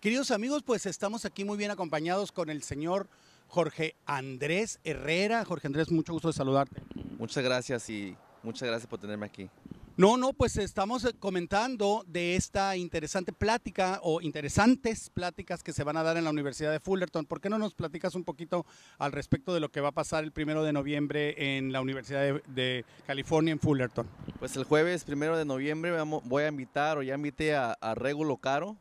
Queridos amigos, pues estamos aquí muy bien acompañados con el señor Jorge Andrés Herrera. Jorge Andrés, mucho gusto de saludarte. Muchas gracias y muchas gracias por tenerme aquí. No, no, pues estamos eh, comentando de esta interesante plática o interesantes pláticas que se van a dar en la Universidad de Fullerton. ¿Por qué no nos platicas un poquito al respecto de lo que va a pasar el primero de noviembre en la Universidad de, California en Fullerton? Pues el jueves primero de noviembre voy a invitar o ya invité a, a Regulo Caro,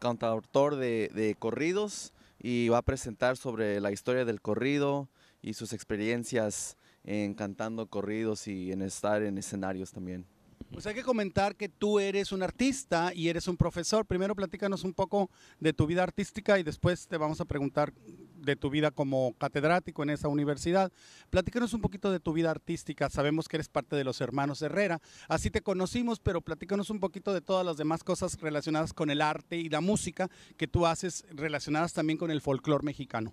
cantautor de, de, corridos y va a presentar sobre la historia del corrido y sus experiencias en cantando corridos y en estar en escenarios también. Pues hay que comentar que tú eres un artista y eres un profesor. Primero platícanos un poco de tu vida artística y después te vamos a preguntar de tu vida como catedrático en esa universidad. Platícanos un poquito de tu vida artística. Sabemos que eres parte de los hermanos Herrera. Así te conocimos, pero platícanos un poquito de todas las demás cosas relacionadas con el arte y la música que tú haces relacionadas también con el folclore mexicano.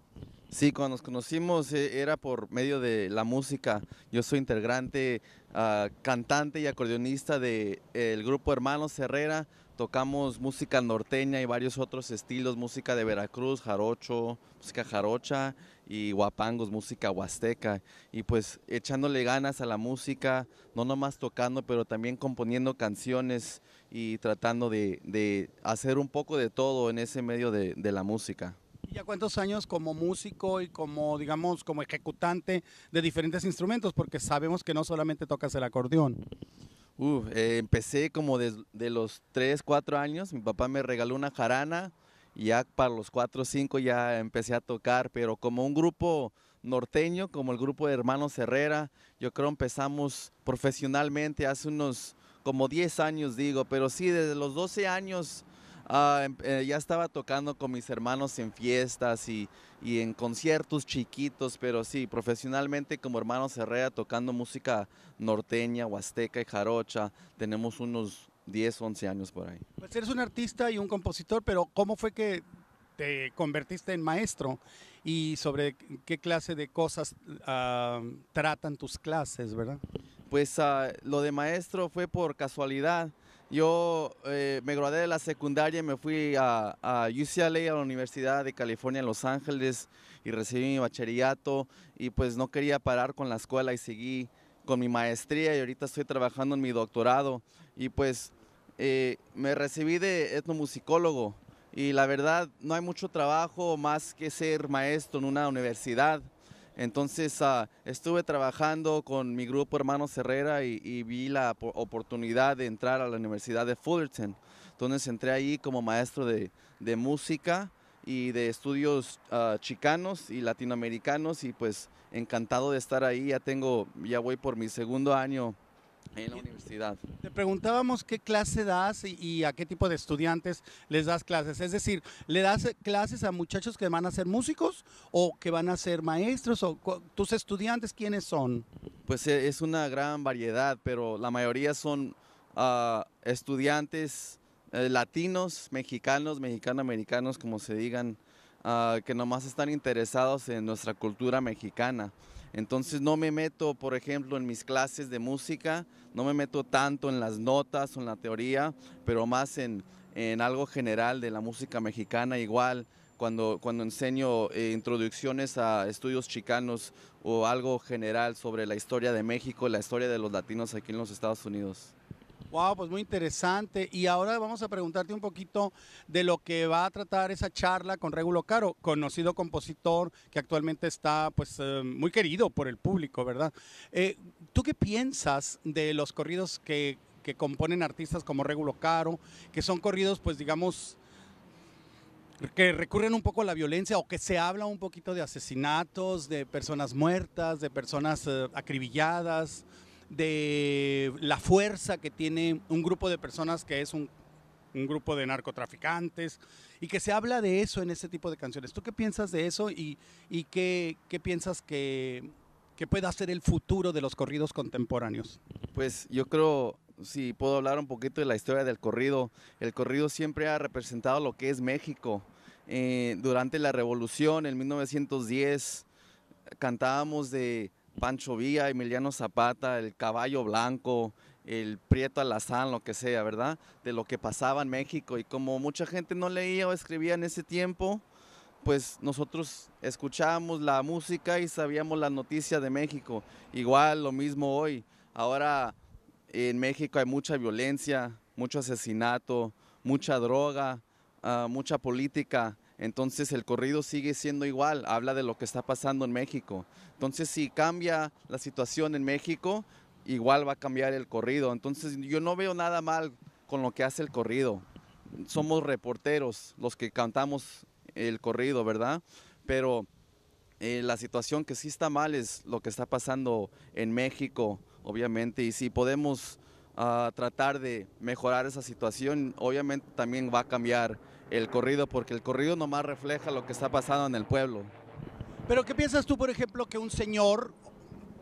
Sí, cuando nos conocimos eh, era por medio de la música. Yo soy integrante, ah, cantante y acordeonista del de, eh, grupo Hermanos Herrera tocamos música norteña y varios otros estilos, música de Veracruz, jarocho, música jarocha y guapangos, música huasteca. Y pues echándole ganas a la música, no nomás tocando, pero también componiendo canciones y tratando de, de hacer un poco de todo en ese medio de, de la música. ¿Y ya cuántos años como músico y como, digamos, como ejecutante de diferentes instrumentos? Porque sabemos que no solamente tocas el acordeón. Uh, empecé como desde los 3, 4 años, mi papá me regaló una jarana y ya para los 4, 5 ya empecé a tocar, pero como un grupo norteño, como el grupo de Hermanos Herrera, yo creo empezamos profesionalmente hace unos como 10 años digo, pero sí, desde los 12 años Ah, em, eh, ya estaba tocando con mis hermanos en fiestas y, y, en conciertos chiquitos, pero sí, profesionalmente como hermano cerrea tocando música norteña, huasteca y jarocha, tenemos unos 10, 11 años por ahí. Pues eres un artista y un compositor, pero ¿cómo fue que te convertiste en maestro? Y sobre qué clase de cosas ah, tratan tus clases, ¿verdad? Pues ah, lo de maestro fue por casualidad. Yo eh, me gradué de la secundaria y me fui a, UCLA, a la Universidad de California en Los Ángeles, y recibí mi bachillerato y pues no quería parar con la escuela y seguí con mi maestría y ahorita estoy trabajando en mi doctorado y pues eh, me recibí de etnomusicólogo y la verdad no hay mucho trabajo más que ser maestro en una universidad. Entonces ah, estuve trabajando con mi grupo Hermanos Herrera y, vi la oportunidad de entrar a la Universidad de Fullerton. Entonces entré ahí como maestro de, música y de estudios ah, chicanos y latinoamericanos y pues encantado de estar ahí. Ya tengo, ya voy por mi segundo año en la universidad. Te preguntábamos qué clase das y, a qué tipo de estudiantes les das clases. Es decir, ¿le das clases a muchachos que van a ser músicos o que van a ser maestros? o ¿Tus estudiantes quiénes son? Pues eh, es una gran variedad, pero la mayoría son ah, estudiantes eh, latinos, mexicanos, mexicano-americanos, como se digan, ah, que nomás están interesados en nuestra cultura mexicana. Entonces no me meto, por ejemplo, en mis clases de música, no me meto tanto en las notas o en la teoría, pero más en, algo general de la música mexicana igual. Cuando, cuando enseño eh, introducciones a estudios chicanos o algo general sobre la historia de México, la historia de los latinos aquí en los Estados Unidos. Wow, pues muy interesante. Y ahora vamos a preguntarte un poquito de lo que va a tratar esa charla con Regulo Caro, conocido compositor que actualmente está pues eh, muy querido por el público, ¿verdad? Eh, ¿Tú qué piensas de los corridos que, componen artistas como Regulo Caro, que son corridos pues digamos que recurren un poco a la violencia o que se habla un poquito de asesinatos, de personas muertas, de personas eh, acribilladas, de la fuerza que tiene un grupo de personas que es un, grupo de narcotraficantes y que se habla de eso en ese tipo de canciones. ¿Tú qué piensas de eso y, qué, piensas que, que pueda ser el futuro de los corridos contemporáneos? Pues yo creo si puedo hablar un poquito de la historia del corrido. El corrido siempre ha representado lo que es México. Eh, durante la revolución, en 1910, cantábamos de Pancho Villa, Emiliano Zapata, el Caballo Blanco, el Prieto Alazán, lo que sea, ¿verdad? De lo que pasaba en México y como mucha gente no leía o escribía en ese tiempo, pues nosotros escuchábamos la música y sabíamos las noticias de México. Igual lo mismo hoy. Ahora en México hay mucha violencia, mucho asesinato, mucha droga, ah, mucha política. Entonces el corrido sigue siendo igual, habla de lo que está pasando en México. Entonces si cambia la situación en México, igual va a cambiar el corrido. Entonces yo no veo nada mal con lo que hace el corrido. Somos reporteros los que cantamos el corrido, ¿verdad? Pero eh, la situación que sí está mal es lo que está pasando en México, obviamente, y si podemos ah, tratar de mejorar esa situación, obviamente también va a cambiar el corrido, porque el corrido nomás refleja lo que está pasando en el pueblo. Pero ¿qué piensas tú, por ejemplo, que un señor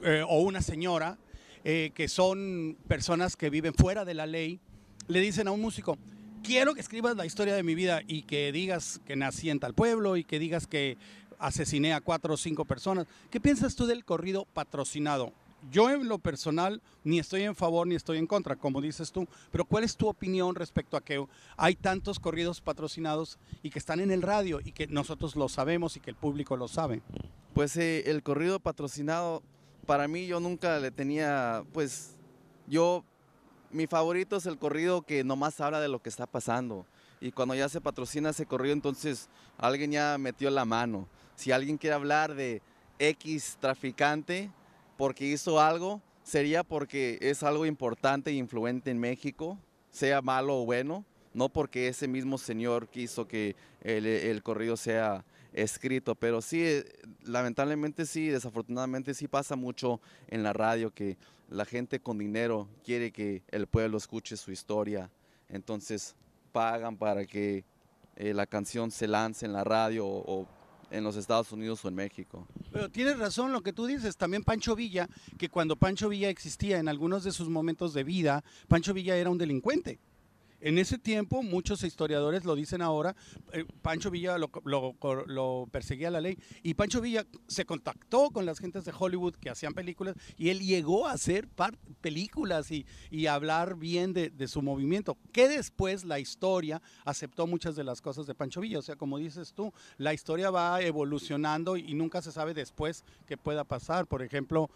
eh, o una señora, eh, que son personas que viven fuera de la ley, le dicen a un músico, quiero que escribas la historia de mi vida y que digas que nací en tal pueblo y que digas que asesiné a cuatro o cinco personas. ¿Qué piensas tú del corrido patrocinado? Yo en lo personal ni estoy en favor ni estoy en contra, como dices tú, pero ¿cuál es tu opinión respecto a que hay tantos corridos patrocinados y que están en el radio y que nosotros lo sabemos y que el público lo sabe? Pues eh, el corrido patrocinado, para mí yo nunca le tenía, pues yo, mi favorito es el corrido que nomás habla de lo que está pasando y cuando ya se patrocina ese corrido, entonces alguien ya metió la mano. Si alguien quiere hablar de X traficante, porque hizo algo, sería porque es algo importante e influente en México, sea malo o bueno, no porque ese mismo señor quiso que el, corrido sea escrito, pero sí, eh, lamentablemente sí, desafortunadamente sí pasa mucho en la radio que la gente con dinero quiere que el pueblo escuche su historia, entonces pagan para que eh, la canción se lance en la radio o en los Estados Unidos o en México. Pero tienes razón lo que tú dices, también Pancho Villa, que cuando Pancho Villa existía en algunos de sus momentos de vida, Pancho Villa era un delincuente. En ese tiempo, muchos historiadores lo dicen ahora, eh, Pancho Villa lo, perseguía la ley y Pancho Villa se contactó con las gentes de Hollywood que hacían películas y él llegó a hacer películas y, hablar bien de, de, su movimiento, que después la historia aceptó muchas de las cosas de Pancho Villa. O sea, como dices tú, la historia va evolucionando y nunca se sabe después qué pueda pasar. Por ejemplo,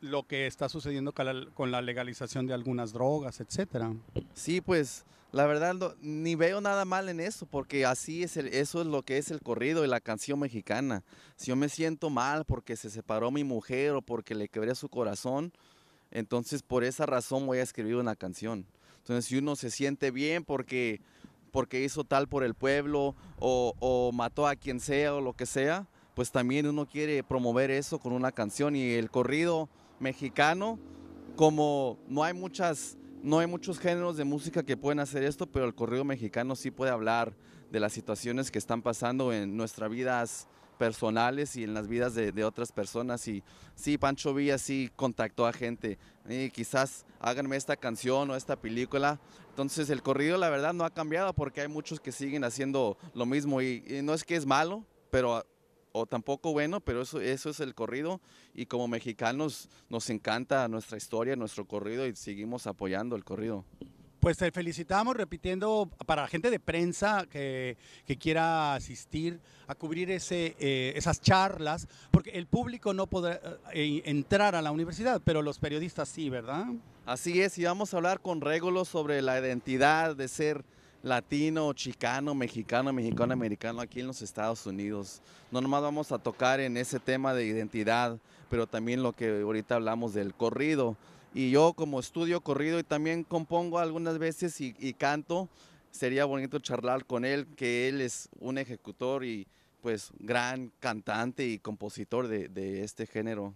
lo que está sucediendo con la, legalización de algunas drogas, etcétera. Sí, pues la verdad no, ni veo nada mal en eso, porque así es eso es lo que es el corrido y la canción mexicana. Si yo me siento mal porque se separó mi mujer o porque le quebré su corazón, entonces por esa razón voy a escribir una canción. Entonces si uno se siente bien porque porque hizo tal por el pueblo o mató a quien sea o lo que sea, pues también uno quiere promover eso con una canción y el corrido mexicano, como no hay muchas, no hay muchos géneros de música que pueden hacer esto, pero el corrido mexicano sí puede hablar de las situaciones que están pasando en nuestras vidas personales y en las vidas de, otras personas. Y sí, Pancho Villa sí contactó a gente. Y quizás háganme esta canción o esta película. Entonces el corrido la verdad no ha cambiado porque hay muchos que siguen haciendo lo mismo. y no es que es malo, pero o tampoco bueno, pero eso, es el corrido y como mexicanos nos encanta nuestra historia, nuestro corrido y seguimos apoyando el corrido. Pues te felicitamos, repitiendo, para la gente de prensa que, quiera asistir a cubrir ese, eh, esas charlas, porque el público no podrá eh, entrar a la universidad, pero los periodistas sí, ¿verdad? Así es, y vamos a hablar con Régulo sobre la identidad de ser latino, chicano, mexicano, mexicano, americano aquí en los Estados Unidos. No nomás vamos a tocar en ese tema de identidad, pero también lo que ahorita hablamos del corrido. Y yo como estudio corrido y también compongo algunas veces y, canto, sería bonito charlar con él, que él es un ejecutor y pues gran cantante y compositor de este género.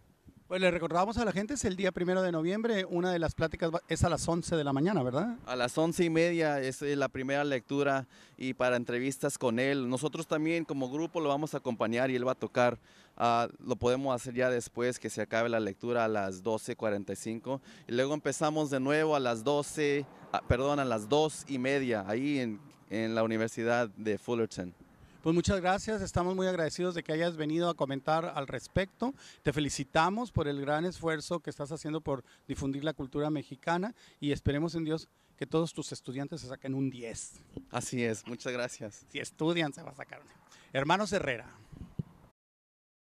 Pues le recordamos a la gente, es el día primero de noviembre, una de las pláticas es a las 11 de la mañana, ¿verdad? A las 11 y media es eh, la primera lectura y para entrevistas con él. Nosotros también como grupo lo vamos a acompañar y él va a tocar. Ah, lo podemos hacer ya después que se acabe la lectura a las 12.45 y luego empezamos de nuevo a las 12, ah, perdón, a las dos y media ahí en, en la Universidad de Fullerton. Pues muchas gracias, estamos muy agradecidos de que hayas venido a comentar al respecto. Te felicitamos por el gran esfuerzo que estás haciendo por difundir la cultura mexicana y esperemos en Dios que todos tus estudiantes se saquen un 10. Así es, muchas gracias. Si estudian, se va a sacar. Hermanos Herrera.